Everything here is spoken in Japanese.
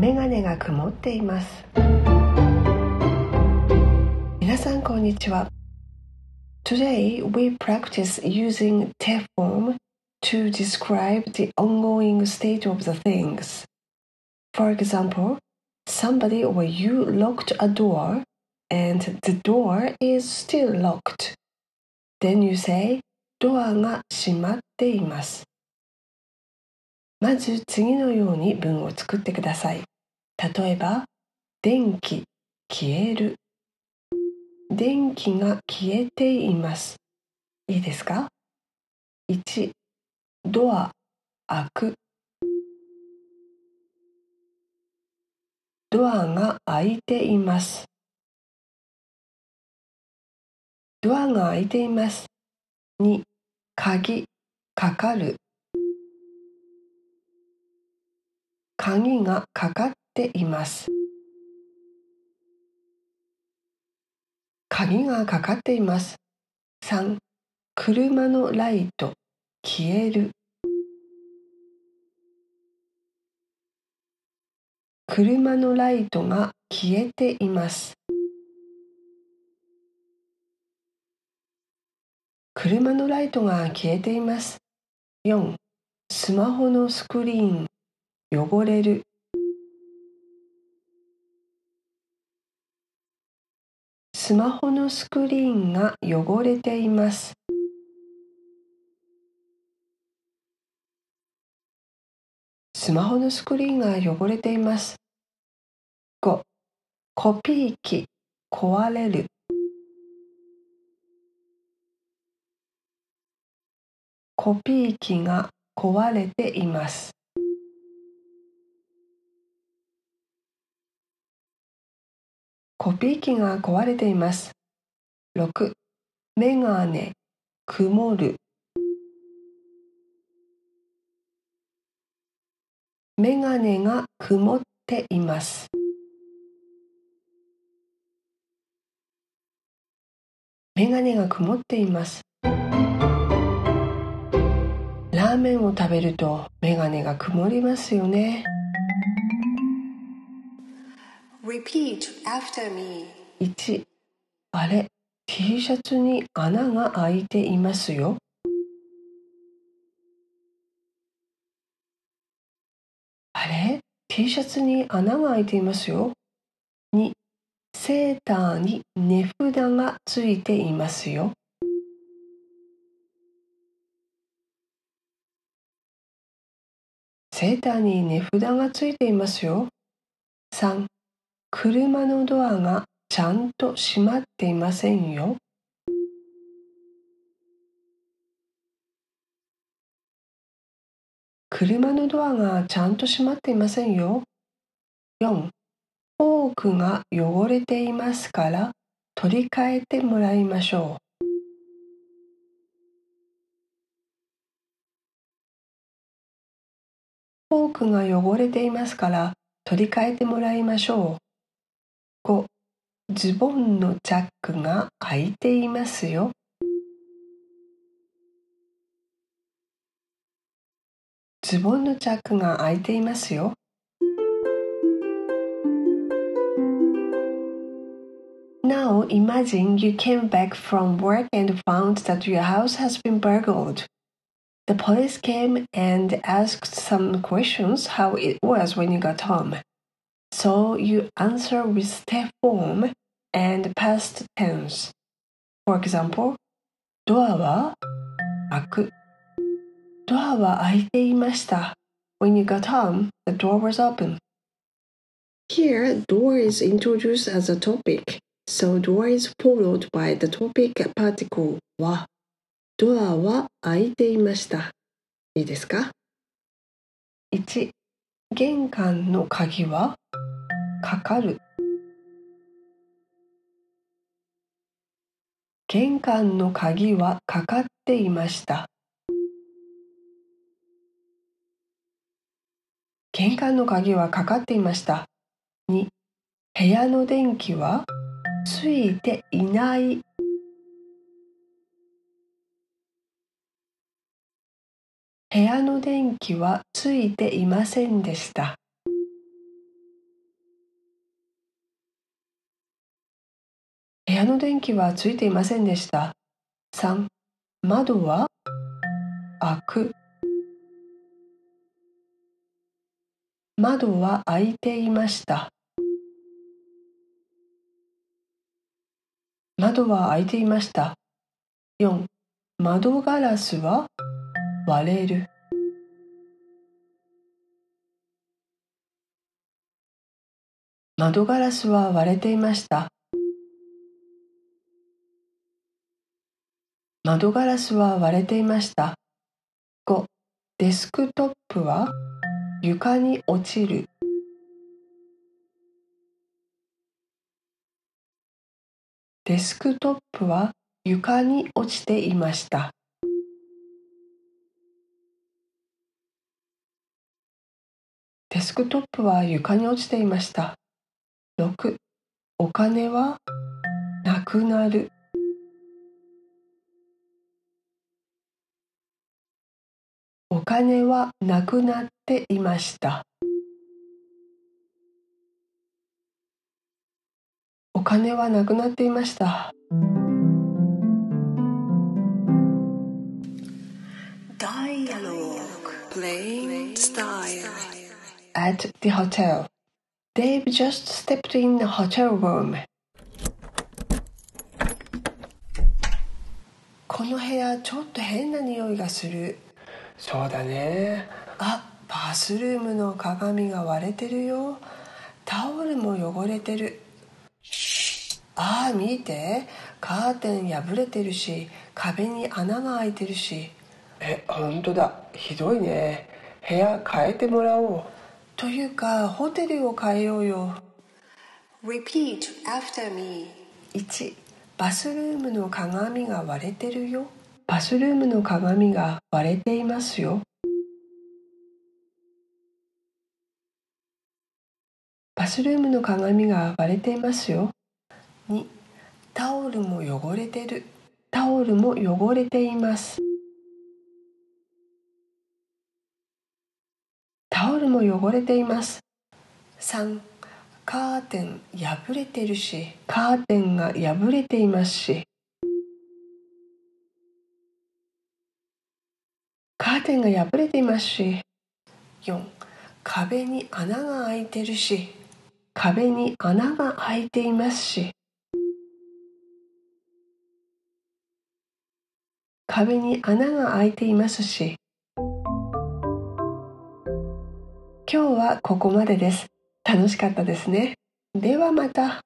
メガネが曇っています皆さんこんにちは Today we practice using te form to describe the ongoing state of the things For example somebody or you locked a door and the door is still locked Then you say ドアが閉まっていますまず次のように文を作ってください例えば電気消える電気が消えていますいいですか1ドア開くドアが開いていますドアが開いています2鍵かかる鍵がかかっています鍵がかかっています3車のライト消える車のライトが消えています車のライトが消えています4スマホのスクリーン汚れるスマホのスクリーンが汚れていますスマホのスクリーンが汚れています5コピー機壊れるコピー機が壊れていますコピー機が壊れています。6. メガネ、曇る。メガネが曇っています。メガネが曇っています。ラーメンを食べるとメガネが曇りますよね。Repeat after me. 1あれ T シャツに穴が開いていますよ。あれ ?T シャツに穴が開いていますよ。2セーターに値札がついていますよ。セーターに値札がついていますよ。3車のドアがちゃんと閉まっていませんよ。車のドアがちゃんと閉まっていませんよ。4. フォークが汚れていますから取り替えてもらいましょう。フォークが汚れていますから取り替えてもらいましょう。Now imagine you came back from work and found that your house has been burgled. The police came and asked some questions how it was when you got home so you answer with step form and past tense. For example, ドアは開く。ドアは開いていました。When you got home, the door was open. Here, door is introduced as a topic, so door is followed by the topic particle は。ドアは開いていました。いいですか ?1. 玄関の鍵はかかる玄関の鍵はかかっていました玄関の鍵はかかっていました2部屋の電気はついていない部屋の電気はついていませんでした部屋の電気はついていませんでした。3. 窓は開く。窓は開いていました。窓は開いていました。4. 窓ガラスは割れる。窓ガラスは割れていました。窓ガラスは割れていました。5. デスクトップは床に落ちる。デスクトップは床に落ちていました。デスクトップは床に落ちていました。6. お金はなくなる。お金はなくなっていましたお金はなくなっていましたダイアログプレインスタイル at the hotel Dave just stepped in the hotel room この部屋ちょっと変な匂いがするそうだねあバスルームの鏡が割れてるよタオルも汚れてるああ見てカーテン破れてるし壁に穴が開いてるしえ本当だひどいね部屋変えてもらおうというかホテルを変えようよ Repeat after me 1バスルームの鏡が割れてるよバスルームの鏡が割れていますよ。バスルームの鏡が割れていますよ。2タオルも汚れてる。タオルも汚れています。タオルも汚れています。3カーテン破れてるし、カーテンが破れていますし。カーテンが破れていますし4壁に穴が開いてるし壁に穴が開いていますし壁に穴が開いていますし今日はここまでです楽しかったですねではまた